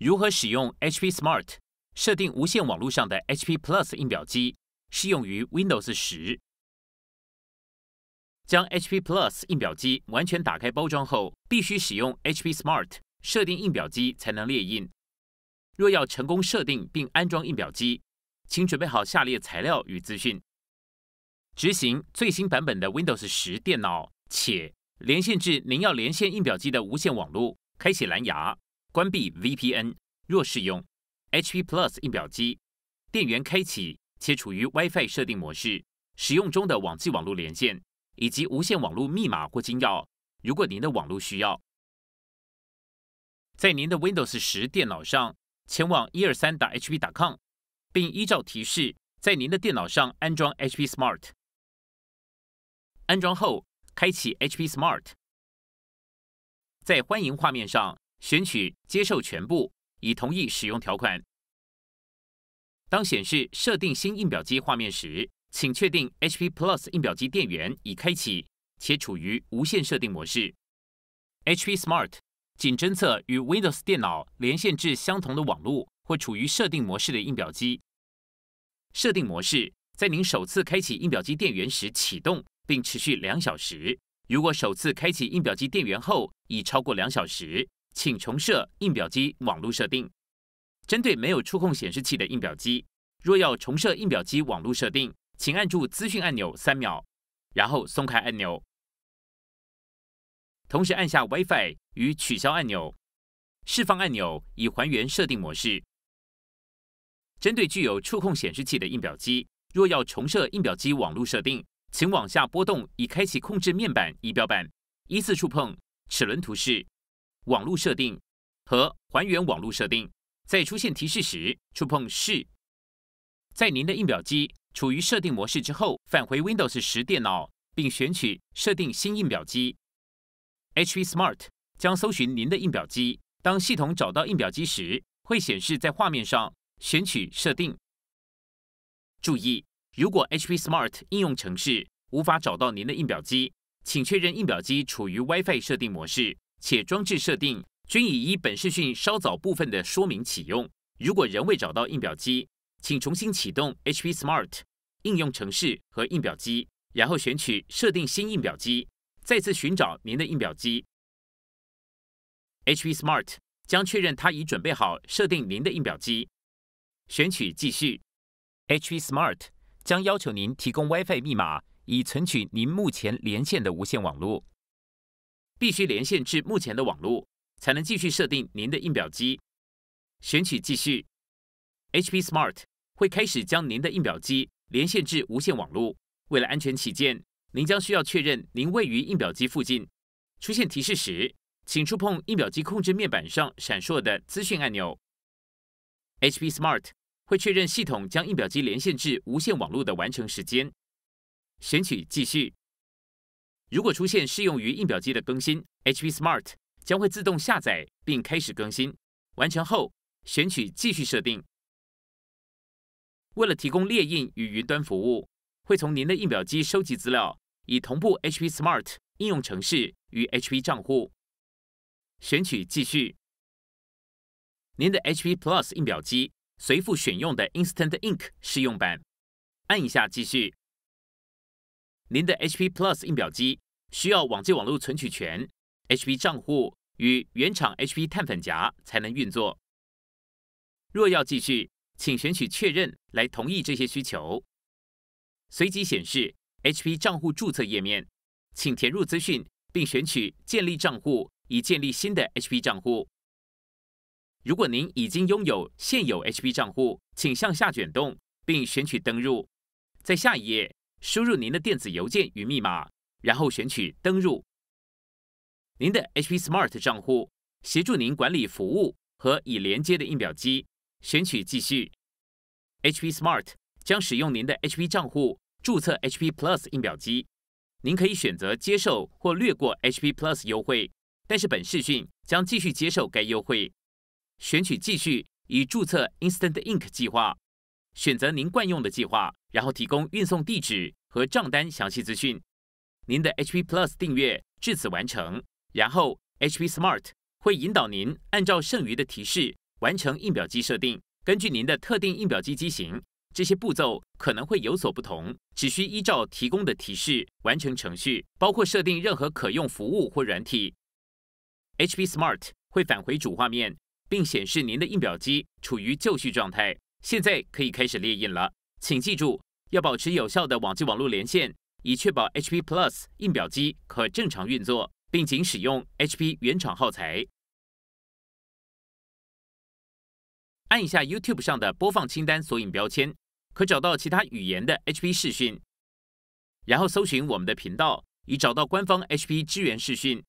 如何使用 HP Smart 设定无线网络上的 HP Plus 印表机？适用于 Windows 10。将 HP Plus 印表机完全打开包装后，必须使用 HP Smart 设定印表机才能列印。若要成功设定并安装印表机，请准备好下列材料与资讯：执行最新版本的 Windows 10电脑，且连线至您要连线印表机的无线网络，开启蓝牙。关闭 VPN。若使用 HP Plus 印表机，电源开启且处于 WiFi 设定模式，使用中的网际网络连线以及无线网络密码或金钥。如果您的网络需要，在您的 Windows 十电脑上前往一二三打 HP 打 com，并依照提示在您的电脑上安装 HP Smart。安装后，开启 HP Smart，在欢迎画面上。选取接受全部，已同意使用条款。当显示设定新印表机画面时，请确定 HP Plus 印表机电源已开启，且处于无线设定模式。HP Smart 仅侦测与 Windows 电脑连线至相同的网络或处于设定模式的印表机。设定模式在您首次开启印表机电源时启动，并持续两小时。如果首次开启印表机电源后已超过两小时，请重设印表机网络设定。针对没有触控显示器的印表机，若要重设印表机网络设定，请按住资讯按钮三秒，然后松开按钮，同时按下 WiFi 与取消按钮，释放按钮以还原设定模式。针对具有触控显示器的印表机，若要重设印表机网络设定，请往下拨动以开启控制面板仪表板，依次触碰齿轮图示。网络设定和还原网络设定，在出现提示时，触碰是。在您的印表机处于设定模式之后，返回 Windows 十电脑，并选取设定新印表机。HP Smart 将搜寻您的印表机。当系统找到印表机时，会显示在画面上，选取设定。注意，如果 HP Smart 应用程式无法找到您的印表机，请确认印表机处于 WiFi 设定模式。且装置设定均已依本视讯稍早部分的说明启用。如果仍未找到印表机，请重新启动 HP Smart 应用程式和印表机，然后选取设定新印表机，再次寻找您的印表机。HP Smart 将确认它已准备好设定您的印表机。选取继续，HP Smart 将要求您提供 Wi-Fi 密码以存取您目前连线的无线网络。必须连线至目前的网络，才能继续设定您的印表机。选取继续，HP Smart 会开始将您的印表机连线至无线网络。为了安全起见，您将需要确认您位于印表机附近。出现提示时，请触碰印表机控制面板上闪烁的资讯按钮。HP Smart 会确认系统将印表机连线至无线网络的完成时间。选取继续。如果出现适用于印表机的更新，HP Smart 将会自动下载并开始更新。完成后，选取继续设定。为了提供列印与云端服务，会从您的印表机收集资料，以同步 HP Smart 应用程式与 HP 账户。选取继续。您的 HP Plus 印表机随附选用的 Instant Ink 试用版，按一下继续。您的 HP Plus 印表机需要网际网络存取权、HP 账户与原厂 HP 碳粉夹才能运作。若要继续，请选取确认来同意这些需求。随即显示 HP 账户注册页面，请填入资讯，并选取建立账户以建立新的 HP 账户。如果您已经拥有现有 HP 账户，请向下卷动并选取登录。在下一页。输入您的电子邮件与密码，然后选取登录。您的 HP Smart 账户协助您管理服务和已连接的印表机。选取继续。HP Smart 将使用您的 HP 账户注册 HP Plus 印表机。您可以选择接受或略过 HP Plus 优惠，但是本视讯将继续接受该优惠。选取继续以注册 Instant Ink 计划。选择您惯用的计划，然后提供运送地址和账单详细资讯。您的 HP Plus 订阅至此完成。然后 HP Smart 会引导您按照剩余的提示完成印表机设定。根据您的特定印表机机型，这些步骤可能会有所不同。只需依照提供的提示完成程序，包括设定任何可用服务或软体。HP Smart 会返回主画面，并显示您的印表机处于就绪状态。现在可以开始列印了，请记住要保持有效的网际网络连线，以确保 HP Plus 印表机可正常运作，并仅使用 HP 原厂耗材。按一下 YouTube 上的播放清单索引标签，可找到其他语言的 HP 视讯，然后搜寻我们的频道，以找到官方 HP 支援视讯。